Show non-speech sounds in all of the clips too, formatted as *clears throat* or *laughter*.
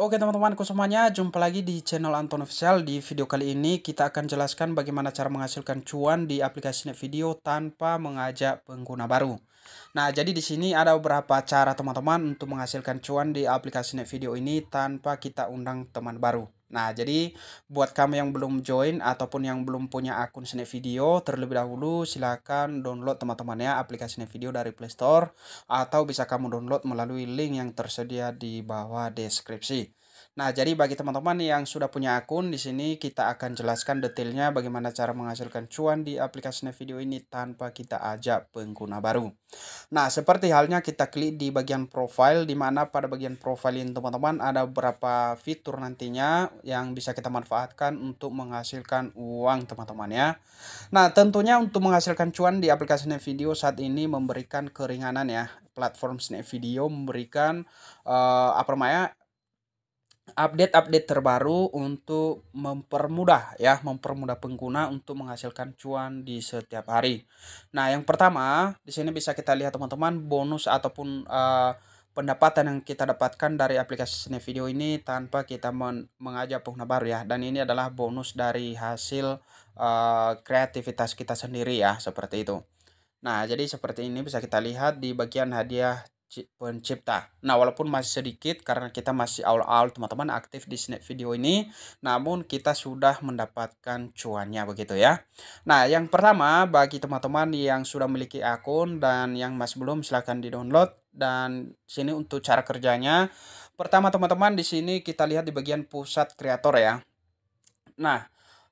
Oke teman-temanku semuanya, jumpa lagi di channel Anton Official. Di video kali ini kita akan jelaskan bagaimana cara menghasilkan cuan di aplikasi net video tanpa mengajak pengguna baru. Nah, jadi di sini ada beberapa cara teman-teman untuk menghasilkan cuan di aplikasi net video ini tanpa kita undang teman baru. Nah, jadi buat kamu yang belum join ataupun yang belum punya akun Snap Video, terlebih dahulu silakan download teman-temannya aplikasi Snap Video dari Play Store atau bisa kamu download melalui link yang tersedia di bawah deskripsi. Nah, jadi bagi teman-teman yang sudah punya akun di sini kita akan jelaskan detailnya bagaimana cara menghasilkan cuan di aplikasi video ini tanpa kita ajak pengguna baru. Nah, seperti halnya kita klik di bagian profile di mana pada bagian profile ini teman-teman ada beberapa fitur nantinya yang bisa kita manfaatkan untuk menghasilkan uang teman-teman ya. Nah, tentunya untuk menghasilkan cuan di aplikasi video saat ini memberikan keringanan ya platform Snap Video memberikan uh, apa namanya update-update terbaru untuk mempermudah ya, mempermudah pengguna untuk menghasilkan cuan di setiap hari. Nah, yang pertama di sini bisa kita lihat teman-teman bonus ataupun uh, pendapatan yang kita dapatkan dari aplikasi seni Video ini tanpa kita men mengajak pengguna baru ya. Dan ini adalah bonus dari hasil uh, kreativitas kita sendiri ya, seperti itu. Nah, jadi seperti ini bisa kita lihat di bagian hadiah pencipta. Nah, walaupun masih sedikit karena kita masih awal-awal teman-teman aktif di Snap Video ini, namun kita sudah mendapatkan cuannya begitu ya. Nah, yang pertama bagi teman-teman yang sudah memiliki akun dan yang masih belum silahkan di-download dan sini untuk cara kerjanya. Pertama teman-teman di sini kita lihat di bagian pusat kreator ya. Nah,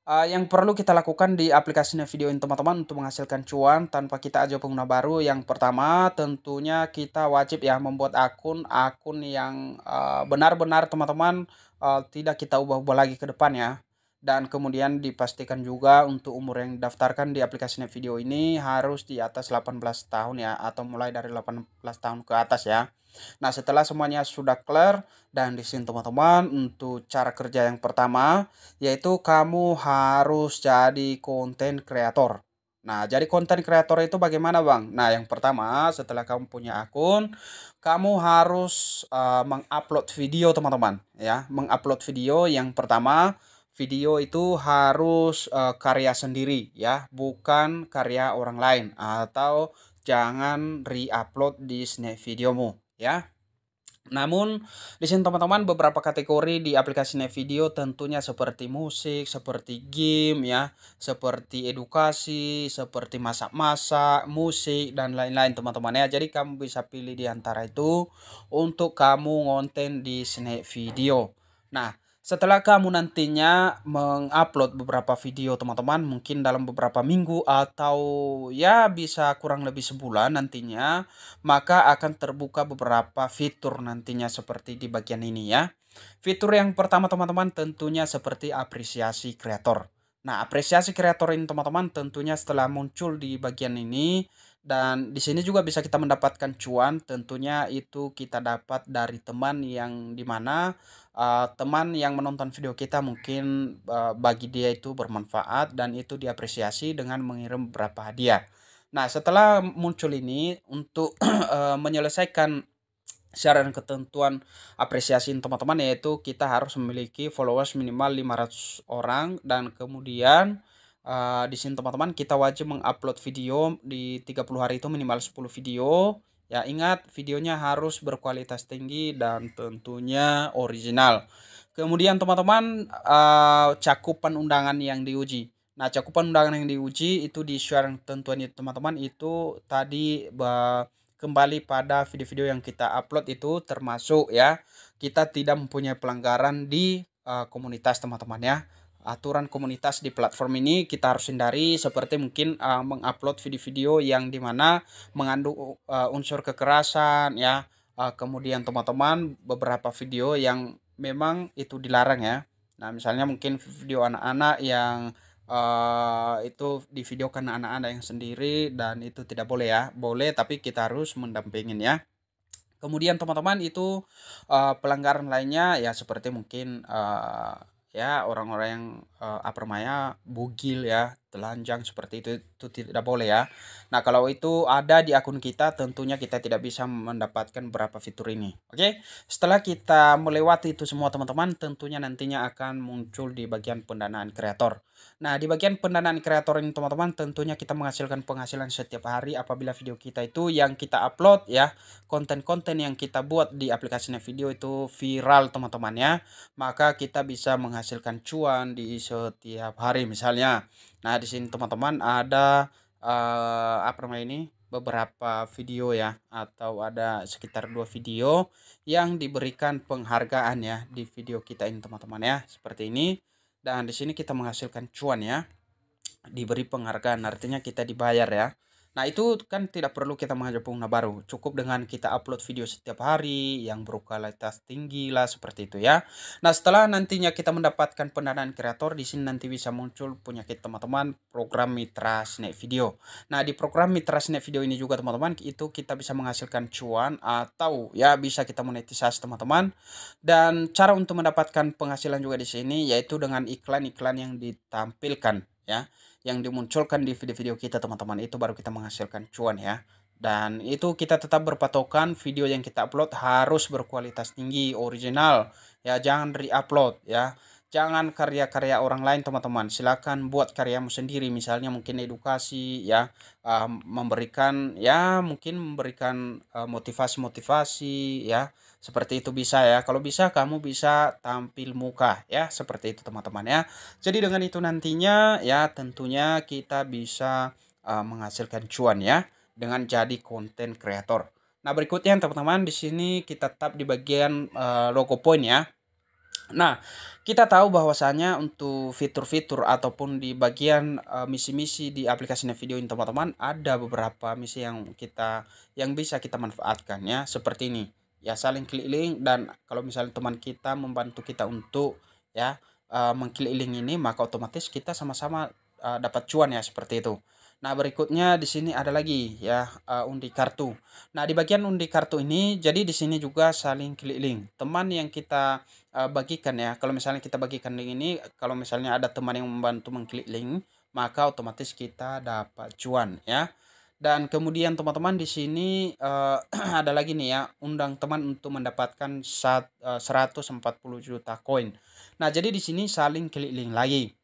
uh, yang perlu kita lakukan di aplikasi ini teman-teman untuk menghasilkan cuan tanpa kita aja pengguna baru yang pertama tentunya kita wajib ya membuat akun akun yang eh, benar-benar teman-teman uh, tidak kita ubah-ubah lagi ke depan ya dan kemudian dipastikan juga untuk umur yang daftarkan di aplikasi Net Video ini harus di atas 18 tahun ya atau mulai dari 18 tahun ke atas ya. Nah setelah semuanya sudah clear dan di sini teman-teman untuk cara kerja yang pertama yaitu kamu harus jadi konten kreator. Nah, jadi konten kreator itu bagaimana, Bang? Nah, yang pertama, setelah kamu punya akun, kamu harus uh, mengupload video, teman-teman, ya. Mengupload video yang pertama video itu harus uh, karya sendiri ya, bukan karya orang lain atau jangan re-upload di Snap videomu ya. Namun di sini teman-teman beberapa kategori di aplikasi Snap Video tentunya seperti musik, seperti game ya, seperti edukasi, seperti masak-masak, musik dan lain-lain teman-teman ya. Jadi kamu bisa pilih di antara itu untuk kamu ngonten di Snap Video. Nah, setelah kamu nantinya mengupload beberapa video teman-teman mungkin dalam beberapa minggu atau ya bisa kurang lebih sebulan nantinya maka akan terbuka beberapa fitur nantinya seperti di bagian ini ya. Fitur yang pertama teman-teman tentunya seperti apresiasi kreator. Nah apresiasi kreator ini teman-teman tentunya setelah muncul di bagian ini dan di sini juga bisa kita mendapatkan cuan tentunya itu kita dapat dari teman yang dimana uh, eh, teman yang menonton video kita mungkin uh, bagi dia itu bermanfaat dan itu diapresiasi dengan mengirim berapa hadiah nah setelah muncul ini untuk uh, *clears throat* menyelesaikan syarat dan ketentuan apresiasi teman-teman yaitu kita harus memiliki followers minimal 500 orang dan kemudian uh, di sini teman-teman kita wajib mengupload video di 30 hari itu minimal 10 video. Ya ingat videonya harus berkualitas tinggi dan tentunya original. Kemudian teman-teman uh, cakupan undangan yang diuji. Nah cakupan undangan yang diuji itu di share tentuannya teman-teman itu tadi bah, kembali pada video-video yang kita upload itu termasuk ya kita tidak mempunyai pelanggaran di uh, komunitas teman-teman ya aturan komunitas di platform ini kita harus hindari seperti mungkin uh, mengupload video-video yang dimana mengandung uh, unsur kekerasan ya uh, kemudian teman-teman beberapa video yang memang itu dilarang ya nah misalnya mungkin video anak-anak yang uh, itu karena anak-anak yang sendiri dan itu tidak boleh ya boleh tapi kita harus mendampingin ya kemudian teman-teman itu uh, pelanggaran lainnya ya seperti mungkin uh, ya orang-orang yang uh, upper namanya bugil ya telanjang seperti itu itu tidak boleh ya. Nah, kalau itu ada di akun kita tentunya kita tidak bisa mendapatkan berapa fitur ini. Oke. Setelah kita melewati itu semua teman-teman, tentunya nantinya akan muncul di bagian pendanaan kreator. Nah, di bagian pendanaan kreator ini teman-teman, tentunya kita menghasilkan penghasilan setiap hari apabila video kita itu yang kita upload ya, konten-konten yang kita buat di aplikasinya video itu viral teman-teman ya. Maka kita bisa menghasilkan cuan di setiap hari misalnya Nah, di sini teman-teman ada uh, apa namanya ini? beberapa video ya atau ada sekitar dua video yang diberikan penghargaan ya di video kita ini teman-teman ya seperti ini dan di sini kita menghasilkan cuan ya diberi penghargaan artinya kita dibayar ya Nah itu kan tidak perlu kita mengajak pengguna baru, cukup dengan kita upload video setiap hari yang berkualitas tinggi lah seperti itu ya. Nah setelah nantinya kita mendapatkan pendanaan kreator, di sini nanti bisa muncul punya kita teman-teman program Mitra Snack Video. Nah di program Mitra Snack Video ini juga teman-teman itu kita bisa menghasilkan cuan atau ya bisa kita monetisasi teman-teman. Dan cara untuk mendapatkan penghasilan juga di sini yaitu dengan iklan-iklan yang ditampilkan ya yang dimunculkan di video-video kita teman-teman itu baru kita menghasilkan cuan ya dan itu kita tetap berpatokan video yang kita upload harus berkualitas tinggi original ya jangan re-upload ya jangan karya-karya orang lain teman-teman silahkan buat karyamu sendiri misalnya mungkin edukasi ya uh, memberikan ya mungkin memberikan ah, motivasi-motivasi uh, ya seperti itu bisa ya kalau bisa kamu bisa tampil muka ya seperti itu teman-teman ya jadi dengan itu nantinya ya tentunya kita bisa uh, menghasilkan cuan ya dengan jadi konten kreator nah berikutnya teman-teman di sini kita tetap di bagian uh, logo point ya Nah, kita tahu bahwasanya untuk fitur-fitur ataupun di bagian eh, misi-misi uh, di aplikasi video ini teman-teman ada beberapa misi yang kita yang bisa kita manfaatkan ya seperti ini ya saling klik link dan kalau misalnya teman kita membantu kita untuk ya uh, eh, mengklik link ini maka otomatis kita sama-sama uh, dapat cuan ya seperti itu. Nah, berikutnya di sini ada lagi ya uh, undi kartu. Nah, di bagian undi kartu ini jadi di sini juga saling klik link. Teman yang kita uh, bagikan ya. Kalau misalnya kita bagikan link ini kalau misalnya ada teman yang membantu mengklik link, maka otomatis kita dapat cuan ya. Dan kemudian teman-teman di sini uh, *clears throat* ada lagi nih ya, undang teman untuk mendapatkan uh, 140 juta koin. Nah, jadi di sini saling klik link lagi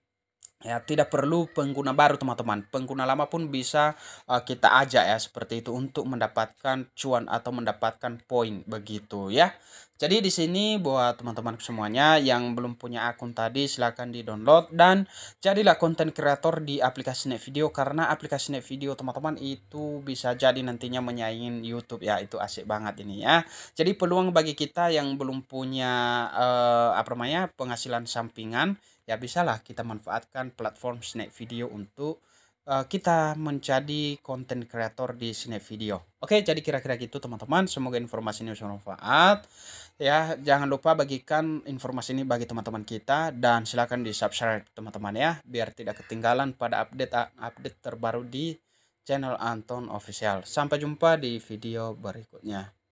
ya tidak perlu pengguna baru teman-teman pengguna lama pun bisa uh, kita ajak ya seperti itu untuk mendapatkan cuan atau mendapatkan poin begitu ya jadi di sini buat teman-teman semuanya yang belum punya akun tadi silahkan di download dan jadilah konten kreator di aplikasi Net Video karena aplikasi Net Video teman-teman itu bisa jadi nantinya menyaingin YouTube ya itu asik banget ini ya. Jadi peluang bagi kita yang belum punya eh, apa namanya penghasilan sampingan ya bisalah kita manfaatkan platform snack Video untuk eh, kita menjadi konten kreator di sini Video. Oke, jadi kira-kira gitu teman-teman. Semoga informasi ini bermanfaat ya jangan lupa bagikan informasi ini bagi teman-teman kita dan silahkan di subscribe teman-teman ya biar tidak ketinggalan pada update update terbaru di channel Anton Official sampai jumpa di video berikutnya